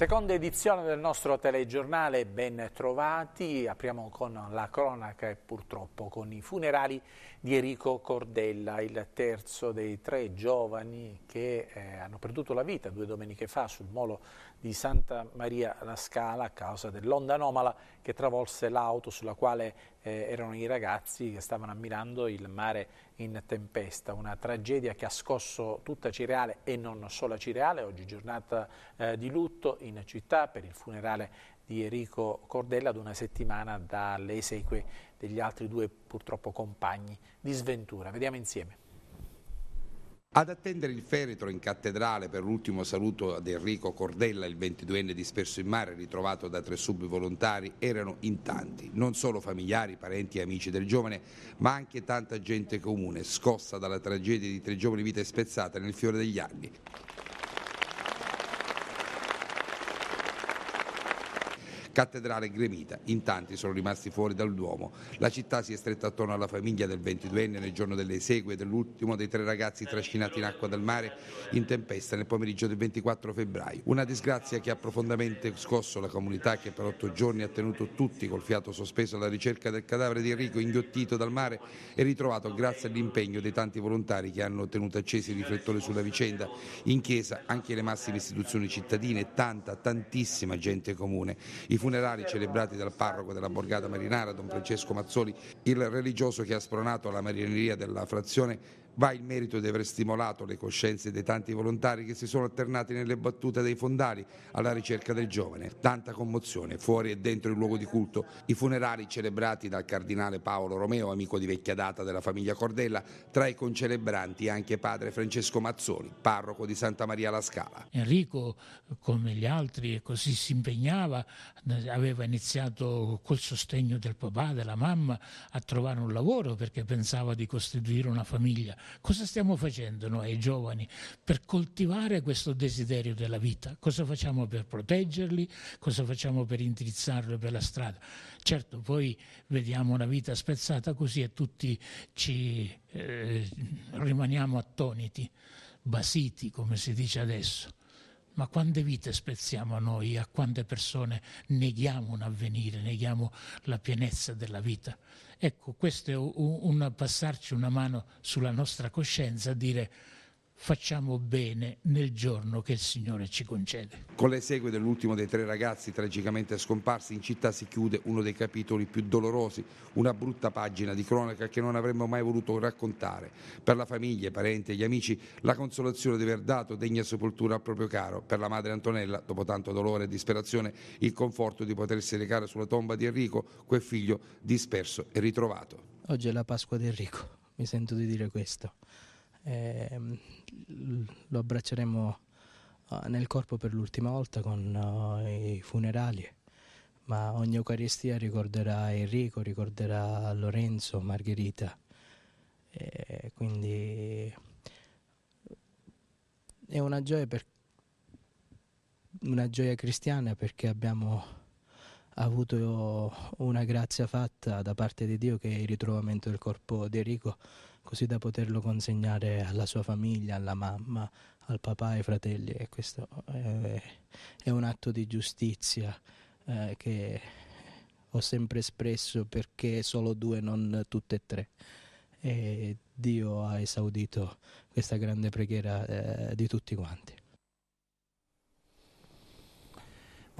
Seconda edizione del nostro telegiornale, ben trovati, apriamo con la cronaca e purtroppo con i funerali di Enrico Cordella, il terzo dei tre giovani che eh, hanno perduto la vita due domeniche fa sul molo di Santa Maria La Scala a causa dell'onda anomala che travolse l'auto sulla quale eh, erano i ragazzi che stavano ammirando il mare in tempesta. Una tragedia che ha scosso tutta Cireale e non solo Cireale, oggi giornata eh, di lutto in città per il funerale di Enrico Cordella ad una settimana dalle esequie degli altri due purtroppo compagni di sventura. Vediamo insieme. Ad attendere il feretro in cattedrale per l'ultimo saluto ad Enrico Cordella, il 22enne disperso in mare ritrovato da tre subvolontari, erano in tanti, non solo familiari, parenti e amici del giovane, ma anche tanta gente comune, scossa dalla tragedia di tre giovani vite spezzate nel fiore degli anni. cattedrale gremita. In tanti sono rimasti fuori dal Duomo. La città si è stretta attorno alla famiglia del 22enne nel giorno delle esegue dell'ultimo dei tre ragazzi trascinati in acqua dal mare in tempesta nel pomeriggio del 24 febbraio. Una disgrazia che ha profondamente scosso la comunità che per otto giorni ha tenuto tutti col fiato sospeso alla ricerca del cadavere di Enrico inghiottito dal mare e ritrovato grazie all'impegno dei tanti volontari che hanno tenuto accesi i riflettori sulla vicenda. In chiesa anche le massime istituzioni cittadine, e tanta, tantissima gente comune. I funerali celebrati dal parroco della borgata marinara, don Francesco Mazzoli, il religioso che ha spronato la marineria della frazione Va il merito di aver stimolato le coscienze dei tanti volontari che si sono alternati nelle battute dei fondali alla ricerca del giovane. Tanta commozione fuori e dentro il luogo di culto. I funerali celebrati dal cardinale Paolo Romeo, amico di vecchia data della famiglia Cordella, tra i concelebranti anche padre Francesco Mazzoni, parroco di Santa Maria La Scala. Enrico, come gli altri, così si impegnava, aveva iniziato col sostegno del papà, della mamma, a trovare un lavoro perché pensava di costituire una famiglia Cosa stiamo facendo noi giovani per coltivare questo desiderio della vita? Cosa facciamo per proteggerli? Cosa facciamo per indirizzarli per la strada? Certo, poi vediamo una vita spezzata così e tutti ci eh, rimaniamo attoniti, basiti come si dice adesso. Ma quante vite spezziamo noi, a quante persone neghiamo un avvenire, neghiamo la pienezza della vita? Ecco, questo è un, un passarci una mano sulla nostra coscienza, dire facciamo bene nel giorno che il Signore ci concede. Con le segue dell'ultimo dei tre ragazzi tragicamente scomparsi in città si chiude uno dei capitoli più dolorosi, una brutta pagina di cronaca che non avremmo mai voluto raccontare. Per la famiglia, i parenti e gli amici la consolazione di aver dato degna sepoltura al proprio caro, per la madre Antonella, dopo tanto dolore e disperazione, il conforto di potersi recare sulla tomba di Enrico, quel figlio disperso e ritrovato. Oggi è la Pasqua di Enrico, mi sento di dire questo. Ehm, lo abbracceremo eh, nel corpo per l'ultima volta con eh, i funerali, ma ogni Eucaristia ricorderà Enrico, ricorderà Lorenzo, Margherita. E quindi è una gioia, per, una gioia cristiana perché abbiamo avuto una grazia fatta da parte di Dio che è il ritrovamento del corpo di Enrico così da poterlo consegnare alla sua famiglia, alla mamma, al papà, ai fratelli e questo è, eh, è un atto di giustizia eh, che ho sempre espresso perché solo due, non tutte e tre. E Dio ha esaudito questa grande preghiera eh, di tutti quanti.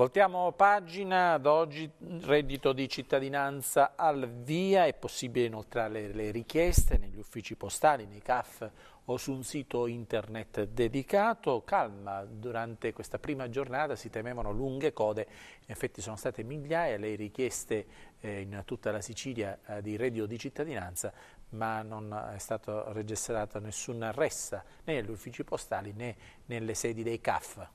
Voltiamo pagina, ad oggi reddito di cittadinanza al via, è possibile inoltrare le richieste negli uffici postali, nei CAF o su un sito internet dedicato. Calma, durante questa prima giornata si temevano lunghe code, in effetti sono state migliaia le richieste eh, in tutta la Sicilia eh, di reddito di cittadinanza, ma non è stata registrata nessuna ressa né negli uffici postali né nelle sedi dei CAF.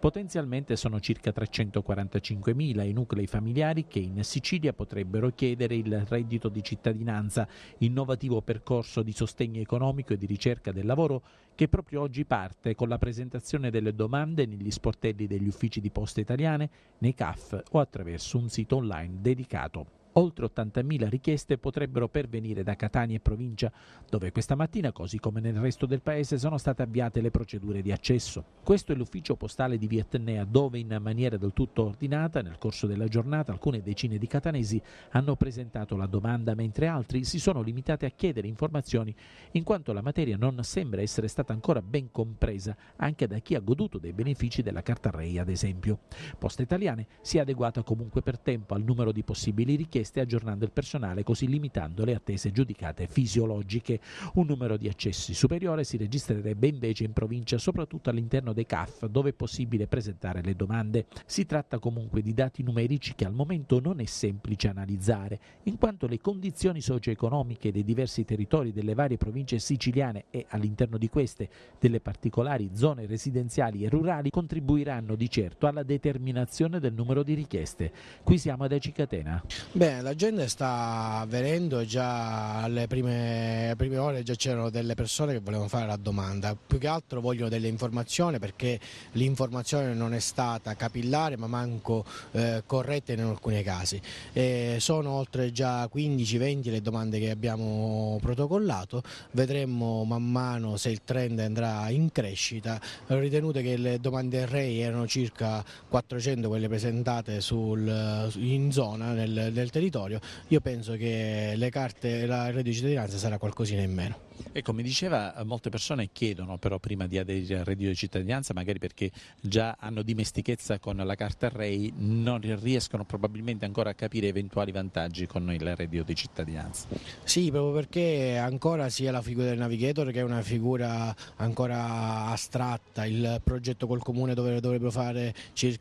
Potenzialmente sono circa 345.000 i nuclei familiari che in Sicilia potrebbero chiedere il reddito di cittadinanza, innovativo percorso di sostegno economico e di ricerca del lavoro che proprio oggi parte con la presentazione delle domande negli sportelli degli uffici di poste italiane, nei CAF o attraverso un sito online dedicato. Oltre 80.000 richieste potrebbero pervenire da Catania e provincia, dove questa mattina, così come nel resto del paese, sono state avviate le procedure di accesso. Questo è l'ufficio postale di Vietnea, dove in maniera del tutto ordinata, nel corso della giornata, alcune decine di catanesi hanno presentato la domanda, mentre altri si sono limitati a chiedere informazioni, in quanto la materia non sembra essere stata ancora ben compresa anche da chi ha goduto dei benefici della carta Rei, ad esempio. Poste Italiane si è adeguata comunque per tempo al numero di possibili richieste richieste aggiornando il personale così limitando le attese giudicate fisiologiche. Un numero di accessi superiore si registrerebbe invece in provincia soprattutto all'interno dei CAF dove è possibile presentare le domande. Si tratta comunque di dati numerici che al momento non è semplice analizzare in quanto le condizioni socio-economiche dei diversi territori delle varie province siciliane e all'interno di queste delle particolari zone residenziali e rurali contribuiranno di certo alla determinazione del numero di richieste. Qui siamo ad Ecicatena. Beh, Beh, la gente sta venendo già alle prime, prime ore già c'erano delle persone che volevano fare la domanda, più che altro vogliono delle informazioni perché l'informazione non è stata capillare ma manco eh, corretta in alcuni casi. E sono oltre già 15-20 le domande che abbiamo protocollato, vedremo man mano se il trend andrà in crescita, ritenute che le domande REI erano circa 400 quelle presentate sul, in zona nel, nel territorio territorio, io penso che le carte, la reddito di cittadinanza sarà qualcosina in meno. Ecco, mi diceva, eh, molte persone chiedono però prima di aderire al reddito di cittadinanza, magari perché già hanno dimestichezza con la carta REI, non riescono probabilmente ancora a capire eventuali vantaggi con il reddito di cittadinanza. Sì, proprio perché ancora sia la figura del navigator che è una figura ancora astratta, il progetto col comune dove dovrebbero fare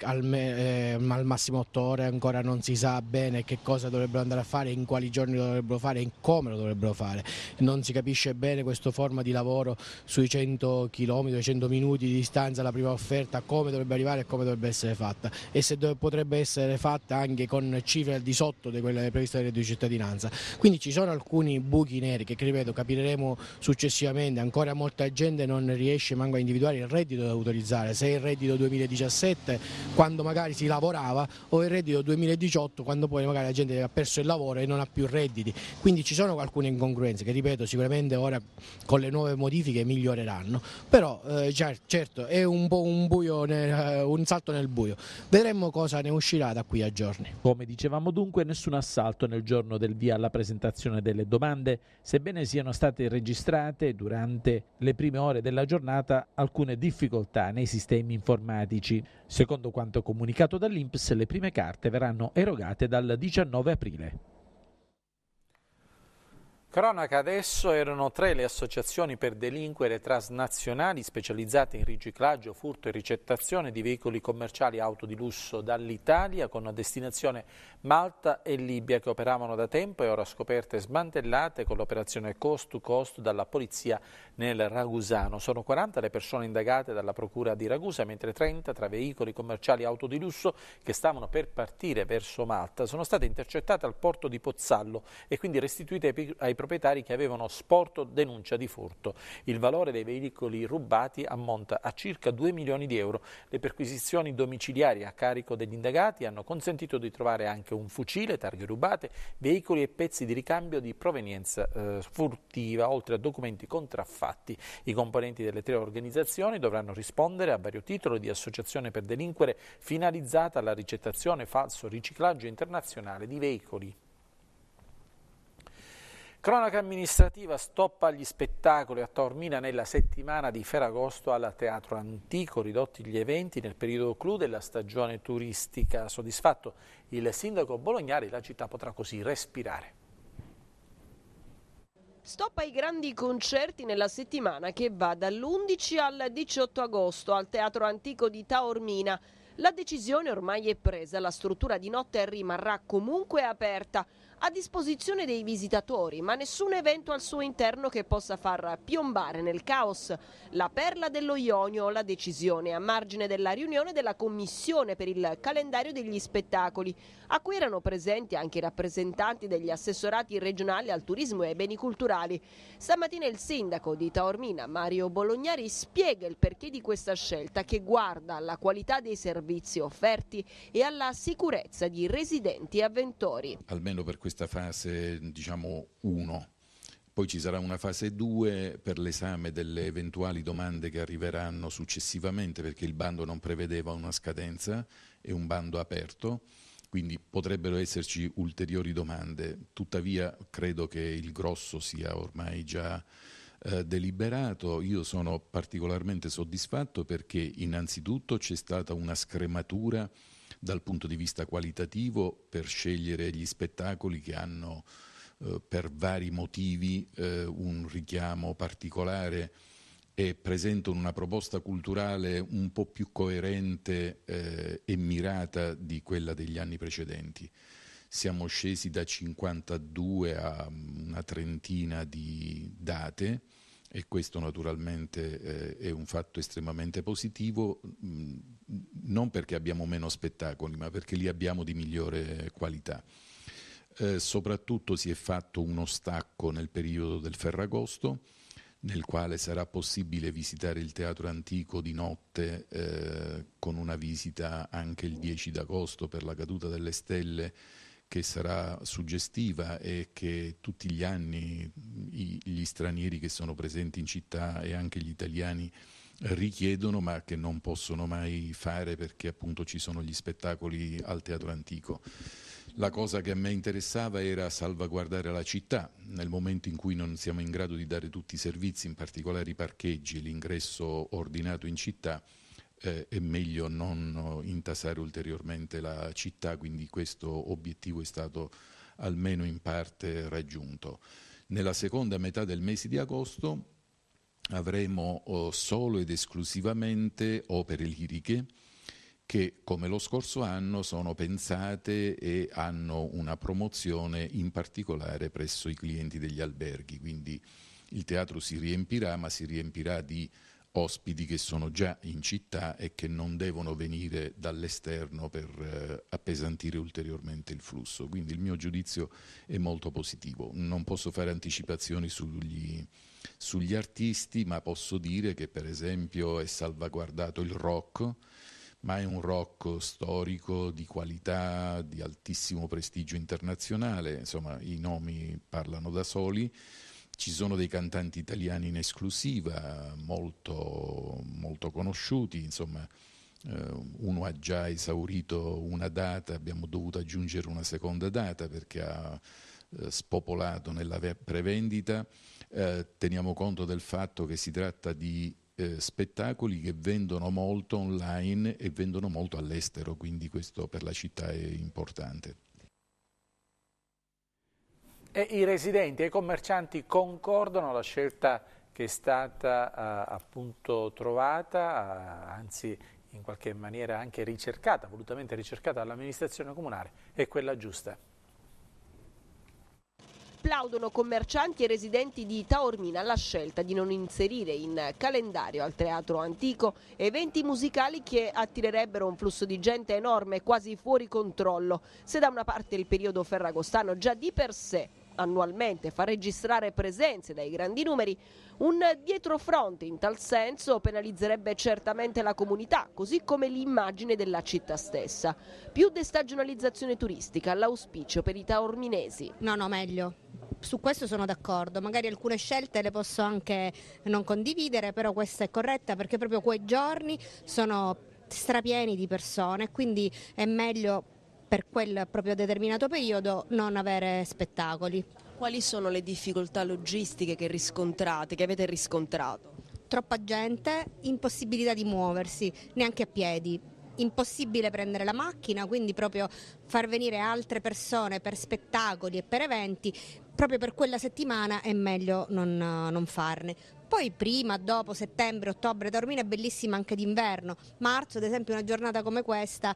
al, eh, al massimo otto ore ancora non si sa bene che cosa dovrebbero andare a fare, in quali giorni lo dovrebbero fare, in come lo dovrebbero fare, non si capisce bene bene questo forma di lavoro sui 100 km, 100 minuti di distanza alla prima offerta, come dovrebbe arrivare e come dovrebbe essere fatta e se potrebbe essere fatta anche con cifre al di sotto di quelle previste dal reddito di cittadinanza. Quindi ci sono alcuni buchi neri che ripeto capiremo successivamente, ancora molta gente non riesce manco a individuare il reddito da utilizzare, se è il reddito 2017 quando magari si lavorava o il reddito 2018 quando poi magari la gente ha perso il lavoro e non ha più redditi, quindi ci sono alcune incongruenze che ripeto sicuramente ora con le nuove modifiche miglioreranno, però eh, certo è un po' un, buio nel, eh, un salto nel buio, vedremo cosa ne uscirà da qui a giorni. Come dicevamo dunque nessun assalto nel giorno del via alla presentazione delle domande, sebbene siano state registrate durante le prime ore della giornata alcune difficoltà nei sistemi informatici. Secondo quanto comunicato dall'Inps le prime carte verranno erogate dal 19 aprile. Cronaca adesso erano tre le associazioni per delinquere transnazionali specializzate in riciclaggio, furto e ricettazione di veicoli commerciali auto di lusso dall'Italia con destinazione Malta e Libia che operavano da tempo e ora scoperte e smantellate con l'operazione cost to cost dalla polizia nel Ragusano. Sono 40 le persone indagate dalla procura di Ragusa mentre 30 tra veicoli commerciali auto di lusso che stavano per partire verso Malta sono state intercettate al porto di Pozzallo e quindi restituite ai proprietari che avevano sporto denuncia di furto. Il valore dei veicoli rubati ammonta a circa 2 milioni di euro. Le perquisizioni domiciliari a carico degli indagati hanno consentito di trovare anche un fucile, targhe rubate, veicoli e pezzi di ricambio di provenienza eh, furtiva, oltre a documenti contraffatti. I componenti delle tre organizzazioni dovranno rispondere a vario titolo di associazione per delinquere finalizzata alla ricettazione, falso, riciclaggio internazionale di veicoli. Cronaca amministrativa stoppa gli spettacoli a Taormina nella settimana di Ferragosto al Teatro Antico, ridotti gli eventi nel periodo clou della stagione turistica. Soddisfatto il sindaco Bolognari, la città potrà così respirare. Stoppa ai grandi concerti nella settimana che va dall'11 al 18 agosto al Teatro Antico di Taormina. La decisione ormai è presa, la struttura di notte rimarrà comunque aperta, a disposizione dei visitatori, ma nessun evento al suo interno che possa far piombare nel caos la perla dello Ionio la decisione a margine della riunione della Commissione per il calendario degli spettacoli, a cui erano presenti anche i rappresentanti degli assessorati regionali al turismo e ai beni culturali. Stamattina il sindaco di Taormina, Mario Bolognari, spiega il perché di questa scelta che guarda alla qualità dei servizi offerti e alla sicurezza di residenti e avventori. Almeno per questo questa fase diciamo 1. Poi ci sarà una fase 2 per l'esame delle eventuali domande che arriveranno successivamente perché il bando non prevedeva una scadenza, è un bando aperto, quindi potrebbero esserci ulteriori domande. Tuttavia credo che il grosso sia ormai già eh, deliberato. Io sono particolarmente soddisfatto perché innanzitutto c'è stata una scrematura dal punto di vista qualitativo per scegliere gli spettacoli che hanno eh, per vari motivi eh, un richiamo particolare e presentano una proposta culturale un po' più coerente eh, e mirata di quella degli anni precedenti. Siamo scesi da 52 a una trentina di date e questo naturalmente eh, è un fatto estremamente positivo, mh, non perché abbiamo meno spettacoli, ma perché li abbiamo di migliore qualità. Eh, soprattutto si è fatto uno stacco nel periodo del Ferragosto, nel quale sarà possibile visitare il teatro antico di notte eh, con una visita anche il 10 d'agosto per la caduta delle stelle che sarà suggestiva e che tutti gli anni gli stranieri che sono presenti in città e anche gli italiani richiedono ma che non possono mai fare perché appunto ci sono gli spettacoli al teatro antico. La cosa che a me interessava era salvaguardare la città, nel momento in cui non siamo in grado di dare tutti i servizi, in particolare i parcheggi, l'ingresso ordinato in città, eh, è meglio non intasare ulteriormente la città, quindi questo obiettivo è stato almeno in parte raggiunto. Nella seconda metà del mese di agosto avremo oh, solo ed esclusivamente opere liriche che come lo scorso anno sono pensate e hanno una promozione in particolare presso i clienti degli alberghi, quindi il teatro si riempirà ma si riempirà di ospiti che sono già in città e che non devono venire dall'esterno per eh, appesantire ulteriormente il flusso. Quindi il mio giudizio è molto positivo. Non posso fare anticipazioni sugli, sugli artisti, ma posso dire che per esempio è salvaguardato il rock ma è un rock storico di qualità, di altissimo prestigio internazionale, insomma i nomi parlano da soli ci sono dei cantanti italiani in esclusiva, molto, molto conosciuti, insomma eh, uno ha già esaurito una data, abbiamo dovuto aggiungere una seconda data perché ha eh, spopolato nella prevendita. Eh, teniamo conto del fatto che si tratta di spettacoli che vendono molto online e vendono molto all'estero, quindi questo per la città è importante. E I residenti e i commercianti concordano la scelta che è stata eh, appunto trovata, eh, anzi in qualche maniera anche ricercata, volutamente ricercata dall'amministrazione comunale, è quella giusta. Applaudono commercianti e residenti di Taormina alla scelta di non inserire in calendario al Teatro Antico eventi musicali che attirerebbero un flusso di gente enorme, quasi fuori controllo. Se da una parte il periodo ferragostano già di per sé annualmente fa registrare presenze dai grandi numeri, un dietrofront in tal senso penalizzerebbe certamente la comunità, così come l'immagine della città stessa. Più destagionalizzazione turistica, l'auspicio per i taorminesi. No, no, meglio. Su questo sono d'accordo, magari alcune scelte le posso anche non condividere, però questa è corretta perché proprio quei giorni sono strapieni di persone, quindi è meglio per quel proprio determinato periodo non avere spettacoli. Quali sono le difficoltà logistiche che riscontrate, che avete riscontrato? Troppa gente, impossibilità di muoversi, neanche a piedi, impossibile prendere la macchina, quindi proprio far venire altre persone per spettacoli e per eventi, proprio per quella settimana è meglio non, non farne. Poi prima, dopo settembre, ottobre, Taormina è bellissima anche d'inverno, marzo ad esempio una giornata come questa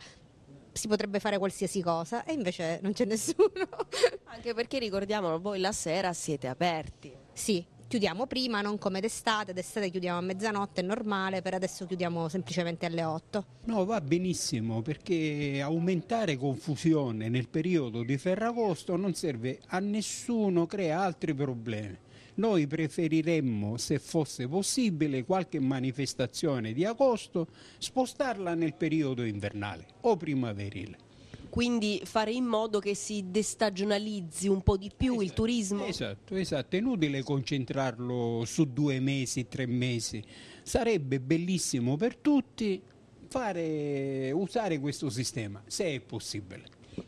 si potrebbe fare qualsiasi cosa e invece non c'è nessuno. Anche perché ricordiamolo, voi la sera siete aperti. Sì, chiudiamo prima, non come d'estate, d'estate chiudiamo a mezzanotte, è normale, per adesso chiudiamo semplicemente alle 8. No, va benissimo perché aumentare confusione nel periodo di Ferragosto non serve a nessuno, crea altri problemi. Noi preferiremmo, se fosse possibile, qualche manifestazione di agosto spostarla nel periodo invernale o primaverile quindi fare in modo che si destagionalizzi un po' di più esatto, il turismo. Esatto, esatto, è inutile concentrarlo su due mesi, tre mesi, sarebbe bellissimo per tutti fare, usare questo sistema, se è possibile.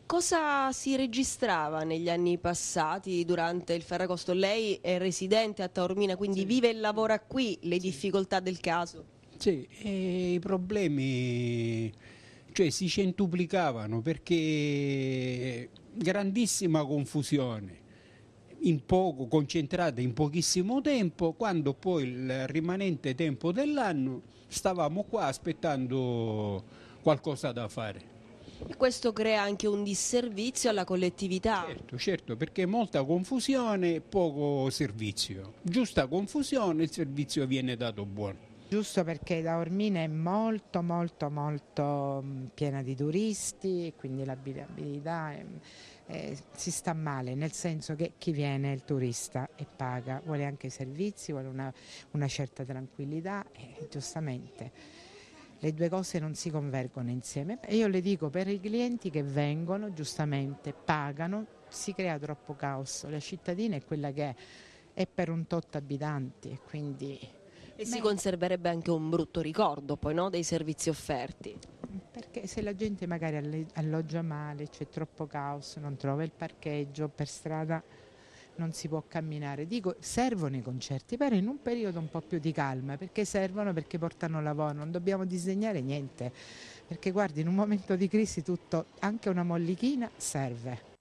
Cosa si registrava negli anni passati durante il Ferragosto? Lei è residente a Taormina, quindi sì. vive e lavora qui, le sì. difficoltà del caso? Sì, i problemi cioè, si centuplicavano perché grandissima confusione in poco, concentrata in pochissimo tempo, quando poi il rimanente tempo dell'anno stavamo qua aspettando qualcosa da fare. E questo crea anche un disservizio alla collettività. Certo, certo, perché molta confusione e poco servizio. Giusta confusione, il servizio viene dato buono. Giusto perché la Ormina è molto molto molto mm, piena di turisti, quindi l'abilità è, ehm, è, eh, si sta male, nel senso che chi viene è il turista e paga, vuole anche i servizi, vuole una, una certa tranquillità e eh, giustamente le due cose non si convergono insieme. E io le dico per i clienti che vengono, giustamente, pagano, si crea troppo caos. La cittadina è quella che è, è per un tot abitanti e quindi... E Beh, si conserverebbe anche un brutto ricordo poi no, dei servizi offerti. Perché se la gente magari alloggia male, c'è troppo caos, non trova il parcheggio per strada non si può camminare. Dico, servono i concerti, però in un periodo un po' più di calma, perché servono, perché portano lavoro, non dobbiamo disegnare niente, perché guardi, in un momento di crisi tutto, anche una mollichina serve.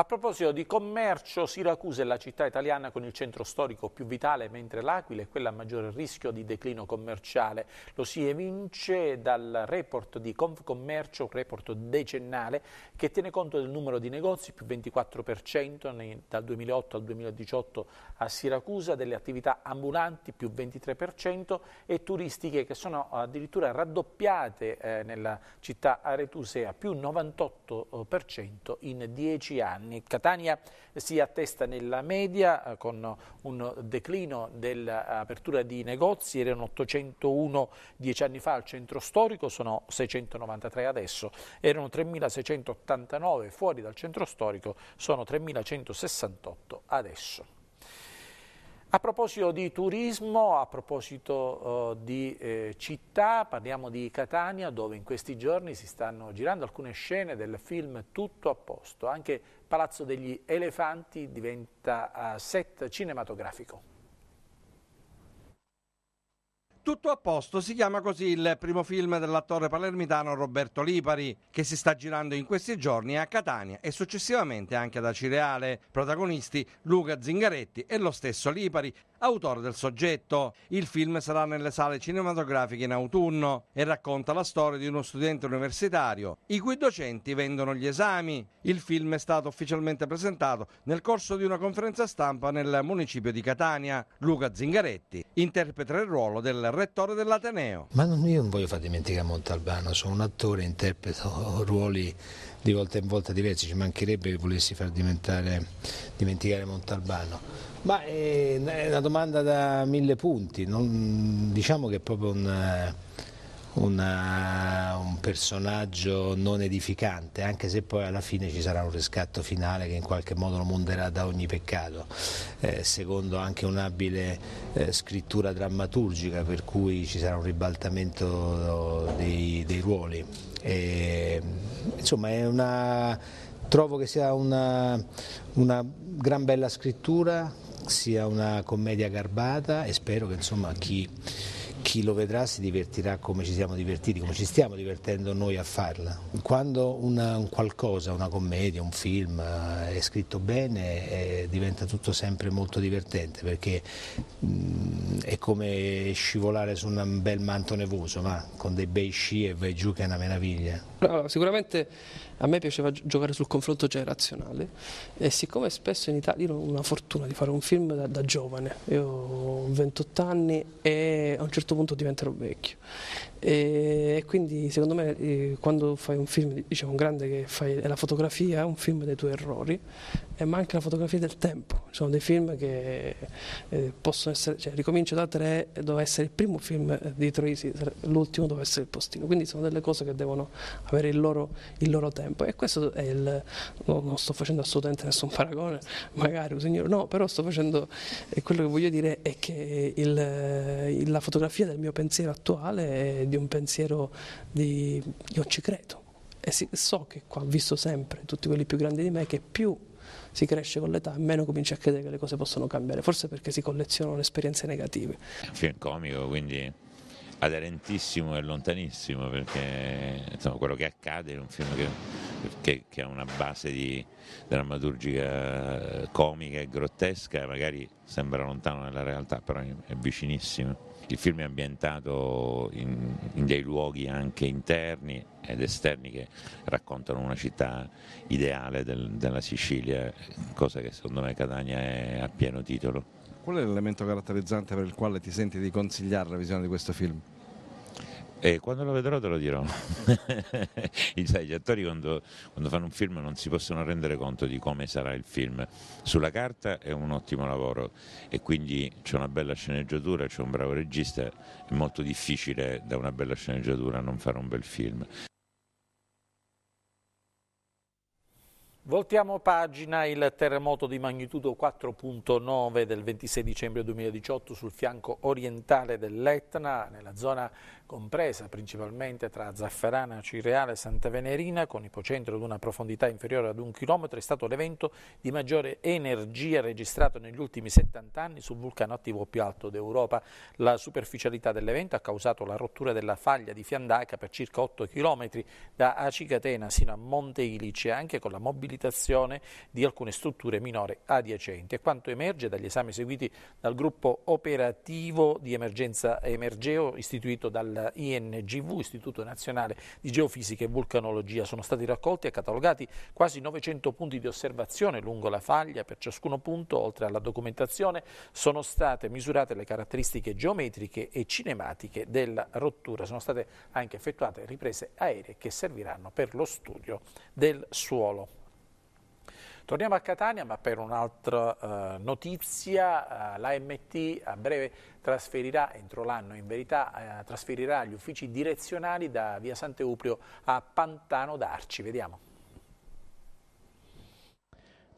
A proposito di commercio, Siracusa è la città italiana con il centro storico più vitale, mentre l'Aquila è quella a maggiore rischio di declino commerciale. Lo si evince dal report di Confcommercio, un report decennale, che tiene conto del numero di negozi, più 24% nei, dal 2008 al 2018 a Siracusa, delle attività ambulanti, più 23%, e turistiche che sono addirittura raddoppiate eh, nella città aretusea, più 98% in 10 anni anni. Catania si attesta nella media eh, con un declino dell'apertura di negozi, erano 801 dieci anni fa al centro storico, sono 693 adesso, erano 3.689 fuori dal centro storico, sono 3.168 adesso. A proposito di turismo, a proposito uh, di eh, città, parliamo di Catania dove in questi giorni si stanno girando alcune scene del film Tutto a posto. Anche Palazzo degli Elefanti diventa uh, set cinematografico. Tutto a posto si chiama così il primo film dell'attore palermitano Roberto Lipari, che si sta girando in questi giorni a Catania e successivamente anche ad Acireale, protagonisti Luca Zingaretti e lo stesso Lipari, autore del soggetto. Il film sarà nelle sale cinematografiche in autunno e racconta la storia di uno studente universitario, i cui docenti vendono gli esami. Il film è stato ufficialmente presentato nel corso di una conferenza stampa nel municipio di Catania. Luca Zingaretti interpreta il ruolo del rettore dell'Ateneo. Ma non, io non voglio far dimenticare Montalbano, sono un attore, interpreto ruoli di volta in volta diversi, ci mancherebbe che volessi far dimenticare Montalbano. Ma eh, è una domanda da mille punti, non, diciamo che è proprio un eh, una eh, personaggio non edificante, anche se poi alla fine ci sarà un riscatto finale che in qualche modo lo monderà da ogni peccato, eh, secondo anche un'abile eh, scrittura drammaturgica per cui ci sarà un ribaltamento eh, dei, dei ruoli. E, insomma è una, trovo che sia una, una gran bella scrittura, sia una commedia garbata e spero che insomma chi chi lo vedrà si divertirà come ci siamo divertiti, come ci stiamo divertendo noi a farla. Quando una, un qualcosa, una commedia, un film eh, è scritto bene è, eh, diventa tutto sempre molto divertente perché mh, mm, è come scivolare su un bel manto nevoso, ma con dei bei sci e vai giù che è una meraviglia. Allora, sicuramente a me piaceva giocare sul confronto generazionale e siccome spesso in Italia io ho una fortuna di fare un film da, da giovane, io ho 28 anni e a un certo punto diventerò vecchio e quindi secondo me eh, quando fai un film, diciamo, grande che fai la fotografia, è un film dei tuoi errori, eh, ma anche la fotografia del tempo. Ci sono dei film che eh, possono essere, cioè Ricomincio da tre doveva essere il primo film di Troisi, l'ultimo doveva essere il postino, quindi sono delle cose che devono avere il loro, il loro tempo. E questo è il, no, non sto facendo assolutamente nessun paragone, magari, un signore no, però sto facendo, quello che voglio dire è che il, la fotografia del mio pensiero attuale è di un pensiero di io ci credo e so che qua, visto sempre tutti quelli più grandi di me, che più si cresce con l'età, meno cominci a credere che le cose possono cambiare, forse perché si collezionano esperienze negative. È un film comico, quindi aderentissimo e lontanissimo, perché insomma, quello che accade è un film che, che, che ha una base di, drammaturgica comica e grottesca, magari sembra lontano nella realtà, però è vicinissimo. Il film è ambientato in, in dei luoghi anche interni ed esterni che raccontano una città ideale del, della Sicilia, cosa che secondo me Catania è a pieno titolo. Qual è l'elemento caratterizzante per il quale ti senti di consigliare la visione di questo film? E eh, quando lo vedrò te lo dirò. Sai, gli attori quando, quando, fanno un film non si possono rendere conto di come sarà il film. Sulla carta è un ottimo lavoro e quindi c'è una bella sceneggiatura, c'è un bravo regista, è molto difficile da una bella sceneggiatura non fare un bel film. Voltiamo pagina, il terremoto di magnitudo 4.9 del 26 dicembre 2018 sul fianco orientale dell'Etna, nella zona compresa principalmente tra Zafferana, Cireale e Santa Venerina, con ipocentro ad una profondità inferiore ad un chilometro, è stato l'evento di maggiore energia registrato negli ultimi 70 anni sul vulcano attivo più alto d'Europa. La superficialità dell'evento ha causato la rottura della faglia di Fiandaca per circa 8 chilometri da Acicatena sino a Monte Ilice, anche con la mobilitazione di alcune strutture minore adiacenti. E quanto emerge dagli esami seguiti dal gruppo operativo di emergenza Emergeo istituito dal INGV, Istituto Nazionale di Geofisica e Vulcanologia. Sono stati raccolti e catalogati quasi 900 punti di osservazione lungo la faglia. Per ciascuno punto, oltre alla documentazione, sono state misurate le caratteristiche geometriche e cinematiche della rottura. Sono state anche effettuate riprese aeree che serviranno per lo studio del suolo. Torniamo a Catania ma per un'altra eh, notizia, eh, l'AMT a breve trasferirà, entro l'anno in verità, eh, trasferirà gli uffici direzionali da via Sant'Euplio a Pantano d'Arci, vediamo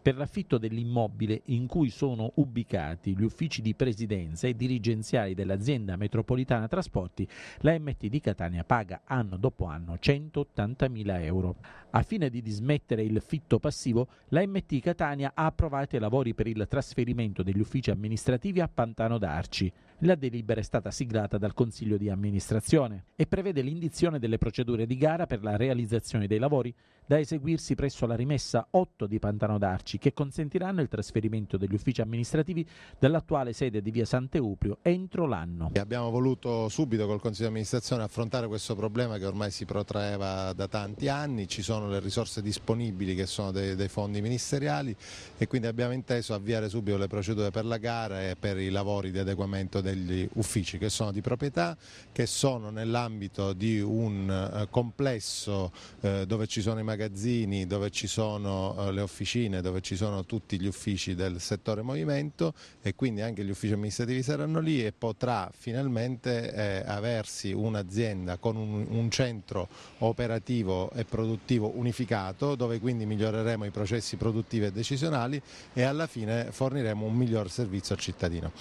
per l'affitto dell'immobile in cui sono ubicati gli uffici di presidenza e dirigenziali dell'azienda metropolitana trasporti, la MT di Catania paga anno dopo anno 180.000 euro. A fine di dismettere il fitto passivo, la MT Catania ha approvato i lavori per il trasferimento degli uffici amministrativi a Pantano d'Arci. La delibera è stata siglata dal Consiglio di amministrazione e prevede l'indizione delle procedure di gara per la realizzazione dei lavori da eseguirsi presso la rimessa 8 di Pantano d'Arci, che consentiranno il trasferimento degli uffici amministrativi dall'attuale sede di via Sant'Euprio entro l'anno. Abbiamo voluto subito col Consiglio di amministrazione affrontare questo problema che ormai si protraeva da tanti anni, ci sono le risorse disponibili che sono dei, dei fondi ministeriali e quindi abbiamo inteso avviare subito le procedure per la gara e per i lavori di adeguamento degli uffici che sono di proprietà, che sono nell'ambito di un eh, complesso eh, dove ci sono i magazzini magazzini dove ci sono eh, le officine, dove ci sono tutti gli uffici del settore movimento e quindi anche gli uffici amministrativi saranno lì e potrà finalmente eh, aversi un'azienda con un, un centro operativo e produttivo unificato dove quindi miglioreremo i processi produttivi e decisionali e alla fine forniremo un miglior servizio al cittadino.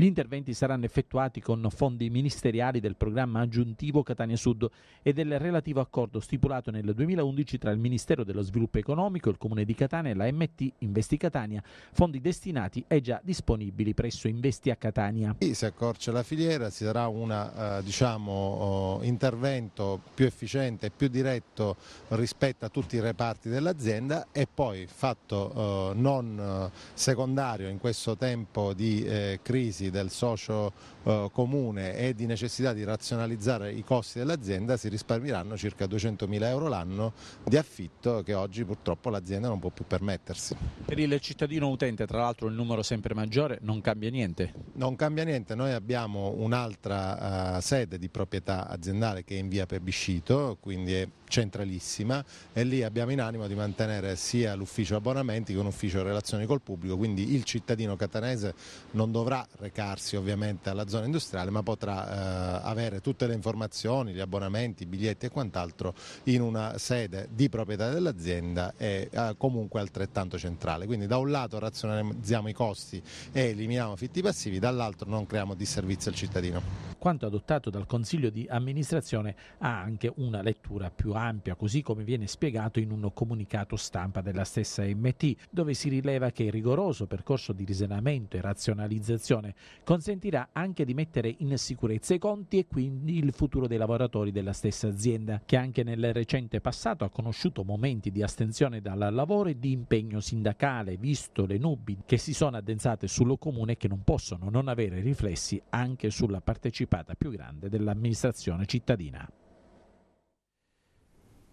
Gli interventi saranno effettuati con fondi ministeriali del programma aggiuntivo Catania Sud e del relativo accordo stipulato nel 2011 tra il Ministero dello Sviluppo Economico, il Comune di Catania e la MT Investi Catania, fondi destinati e già disponibili presso Investi a Catania. Si accorcia la filiera, si darà un eh, diciamo, oh, intervento più efficiente e più diretto rispetto a tutti i reparti dell'azienda e poi fatto oh, non eh, secondario in questo tempo di eh, crisi del socio eh, comune e di necessità di razionalizzare i costi dell'azienda si risparmieranno circa 200 mila euro l'anno di affitto che oggi purtroppo l'azienda non può più permettersi. Per il cittadino utente tra l'altro il numero sempre maggiore non cambia niente? Non cambia niente, noi abbiamo un'altra uh, sede di proprietà aziendale che è in via Pebiscito, quindi è centralissima e lì abbiamo in animo di mantenere sia l'ufficio abbonamenti che un ufficio relazioni col pubblico, quindi il cittadino catanese non dovrà recarsi ovviamente alla zona industriale ma potrà eh, avere tutte le informazioni, gli abbonamenti, i biglietti e quant'altro in una sede di proprietà dell'azienda e eh, comunque altrettanto centrale. Quindi da un lato razionalizziamo i costi e eliminiamo fitti passivi, dall'altro non creiamo disservizi al cittadino. Quanto adottato dal Consiglio di amministrazione ha anche una lettura più ampia ampia, così come viene spiegato in un comunicato stampa della stessa MT, dove si rileva che il rigoroso percorso di risanamento e razionalizzazione consentirà anche di mettere in sicurezza i conti e quindi il futuro dei lavoratori della stessa azienda, che anche nel recente passato ha conosciuto momenti di astensione dal lavoro e di impegno sindacale, visto le nubi che si sono addensate sullo comune e che non possono non avere riflessi anche sulla partecipata più grande dell'amministrazione cittadina.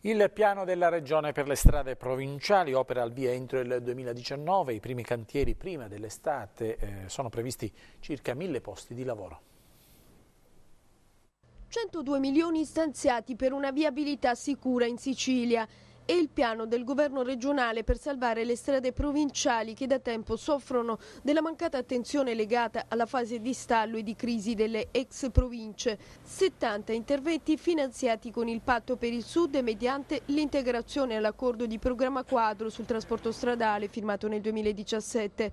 Il piano della Regione per le strade provinciali opera al via entro il 2019. I primi cantieri prima dell'estate eh, sono previsti circa mille posti di lavoro. 102 milioni stanziati per una viabilità sicura in Sicilia e il piano del governo regionale per salvare le strade provinciali che da tempo soffrono della mancata attenzione legata alla fase di stallo e di crisi delle ex province. 70 interventi finanziati con il patto per il Sud e mediante l'integrazione all'accordo di programma quadro sul trasporto stradale firmato nel 2017.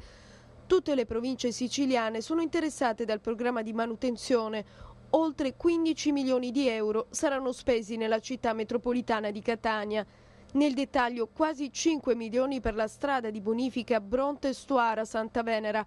Tutte le province siciliane sono interessate dal programma di manutenzione. Oltre 15 milioni di euro saranno spesi nella città metropolitana di Catania. Nel dettaglio quasi 5 milioni per la strada di bonifica Bronte-Stuara-Santa Venera,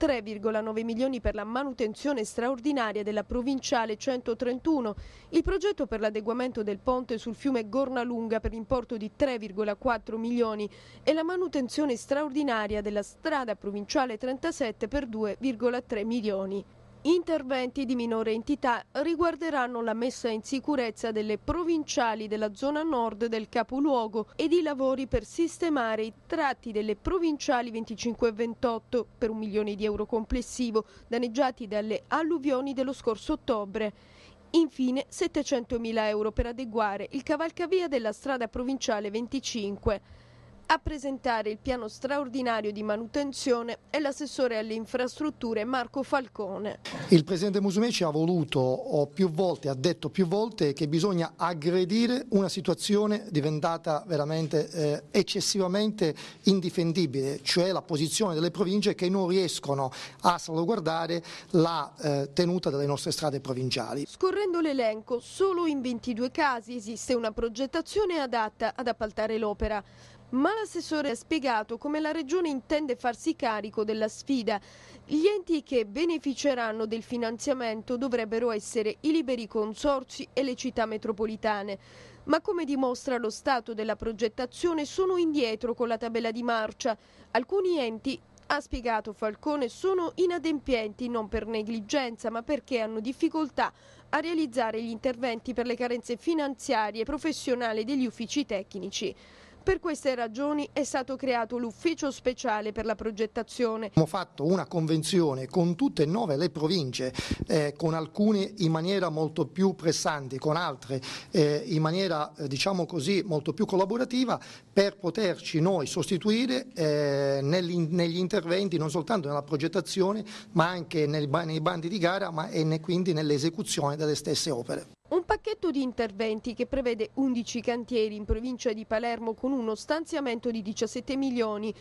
3,9 milioni per la manutenzione straordinaria della provinciale 131, il progetto per l'adeguamento del ponte sul fiume Gornalunga per l'importo di 3,4 milioni e la manutenzione straordinaria della strada provinciale 37 per 2,3 milioni. Interventi di minore entità riguarderanno la messa in sicurezza delle provinciali della zona nord del capoluogo ed i lavori per sistemare i tratti delle provinciali 25 e 28 per un milione di euro complessivo danneggiati dalle alluvioni dello scorso ottobre. Infine 700.000 euro per adeguare il cavalcavia della strada provinciale 25. A presentare il piano straordinario di manutenzione è l'assessore alle infrastrutture Marco Falcone. Il presidente Musumeci ha voluto, o più volte, ha detto più volte, che bisogna aggredire una situazione diventata veramente eh, eccessivamente indifendibile, cioè la posizione delle province che non riescono a salvaguardare la eh, tenuta delle nostre strade provinciali. Scorrendo l'elenco, solo in 22 casi esiste una progettazione adatta ad appaltare l'opera. Ma l'assessore ha spiegato come la Regione intende farsi carico della sfida. Gli enti che beneficeranno del finanziamento dovrebbero essere i liberi consorsi e le città metropolitane. Ma come dimostra lo stato della progettazione sono indietro con la tabella di marcia. Alcuni enti ha spiegato Falcone, sono inadempienti non per negligenza ma perché hanno difficoltà a realizzare gli interventi per le carenze finanziarie e professionali degli uffici tecnici. Per queste ragioni è stato creato l'ufficio speciale per la progettazione. Abbiamo fatto una convenzione con tutte e nove le province, eh, con alcune in maniera molto più pressante, con altre eh, in maniera eh, diciamo così molto più collaborativa per poterci noi sostituire eh, negli, negli, interventi non soltanto nella progettazione ma anche nel, nei bandi di gara ma, e ne, quindi nell'esecuzione delle stesse opere. Un pacchetto di interventi che prevede 11 cantieri in provincia di Palermo con uno stanziamento di 17 milioni,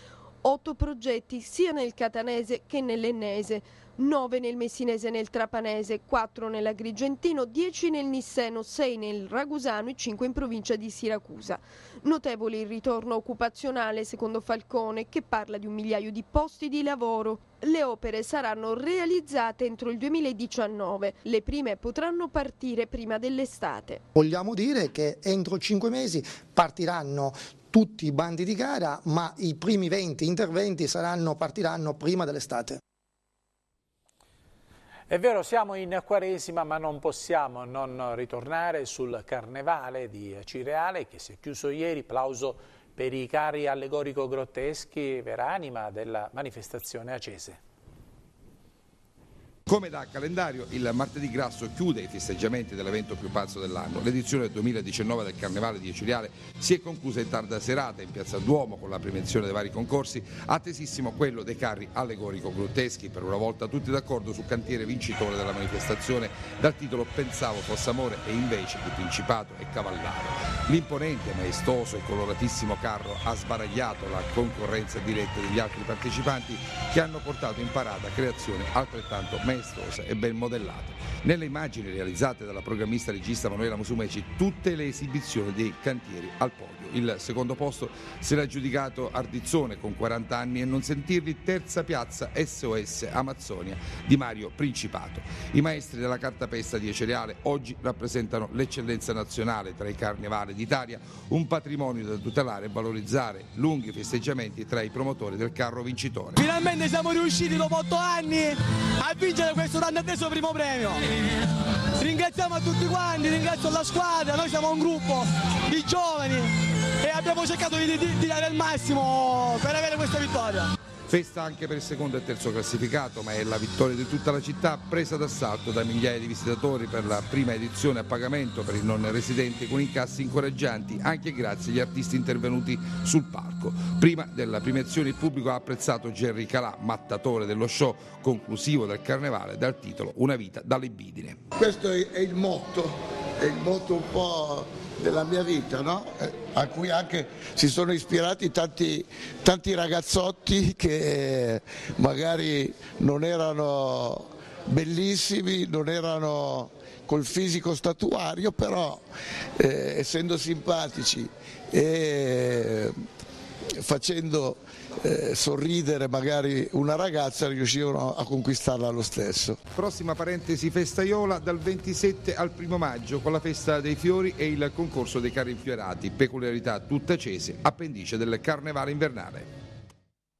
8 progetti sia nel catanese che nell'ennese. 9 nel Messinese e nel Trapanese, 4 nell'Agrigentino, 10 nel Nisseno, 6 nel Ragusano e 5 in provincia di Siracusa. Notevole il ritorno occupazionale, secondo Falcone, che parla di un migliaio di posti di lavoro. Le opere saranno realizzate entro il 2019, le prime potranno partire prima dell'estate. Vogliamo dire che entro 5 mesi partiranno tutti i bandi di gara, ma i primi 20 interventi saranno, partiranno prima dell'estate. È vero, siamo in Quaresima, ma non possiamo non ritornare sul carnevale di Cireale che si è chiuso ieri, plauso per i cari allegorico-grotteschi vera anima della manifestazione acese. Come da calendario, il martedì grasso chiude i festeggiamenti dell'evento più pazzo dell'anno. L'edizione 2019 del Carnevale di Eciliale si è conclusa in tarda serata in Piazza Duomo con la prevenzione dei vari concorsi, attesissimo quello dei carri allegorico-grotteschi, per una volta tutti d'accordo sul cantiere vincitore della manifestazione dal titolo Pensavo fosse amore e invece di Principato e Cavallaro. L'imponente, maestoso e coloratissimo carro ha sbaragliato la concorrenza diretta degli altri partecipanti che hanno portato in parata creazioni altrettanto maestosa maestose e ben modellate. Nelle immagini realizzate dalla programmista regista Manuela Musumeci tutte le esibizioni dei cantieri al podio. Il secondo posto se l'ha giudicato Ardizzone con 40 anni e non sentirli terza piazza SOS Amazzonia di Mario Principato. I maestri della cartapesta di Ecereale oggi rappresentano l'eccellenza nazionale tra i carnevali d'Italia, un patrimonio da tutelare e valorizzare, lunghi festeggiamenti tra i promotori del carro vincitore. Finalmente siamo riusciti dopo 8 anni a vincere vincere questo atteso primo premio. Ringraziamo a tutti quanti, ringrazio la squadra, noi siamo un gruppo di giovani e abbiamo cercato di, di, di dare il massimo per avere questa vittoria. Festa anche per il secondo e terzo classificato, ma è la vittoria di tutta la città presa d'assalto da migliaia di visitatori per la prima edizione a pagamento per il non residente con incassi incoraggianti anche grazie agli artisti intervenuti sul palco. Prima della premiazione il pubblico ha apprezzato Jerry Calà, mattatore dello show conclusivo del carnevale dal titolo Una vita dall'ibidine. Questo è il motto, è il motto un po' della mia vita, no? Eh, a cui anche si sono ispirati tanti, tanti ragazzotti che magari non erano bellissimi, non erano col fisico statuario, però eh, essendo simpatici e facendo eh, sorridere magari una ragazza riuscivano a conquistarla lo stesso. Prossima parentesi festaiola dal 27 al 1 maggio con la festa dei fiori e il concorso dei carri infiorati, peculiarità tutta tuttacese, appendice del carnevale invernale.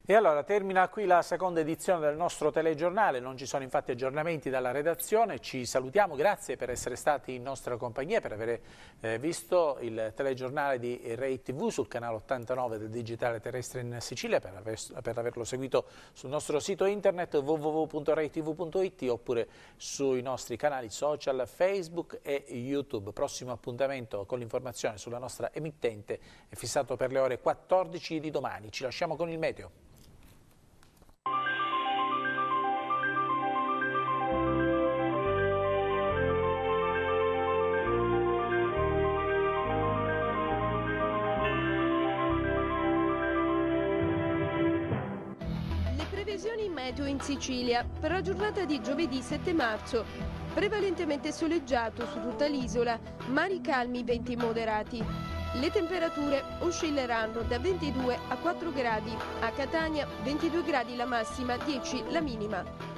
E allora termina qui la seconda edizione del nostro telegiornale, non ci sono infatti aggiornamenti dalla redazione, ci salutiamo, grazie per essere stati in nostra compagnia, per aver eh, visto il telegiornale di Rai TV sul canale 89 del Digitale Terrestre in Sicilia, per, per averlo seguito sul nostro sito internet www.raitv.it oppure sui nostri canali social Facebook e YouTube. Prossimo appuntamento con l'informazione sulla nostra emittente è fissato per le ore 14 di domani, ci lasciamo con il meteo. Sicilia per la giornata di giovedì 7 marzo. Prevalentemente soleggiato su tutta l'isola, mari calmi, venti moderati. Le temperature oscilleranno da 22 a 4 gradi, a Catania 22 gradi la massima, 10 la minima.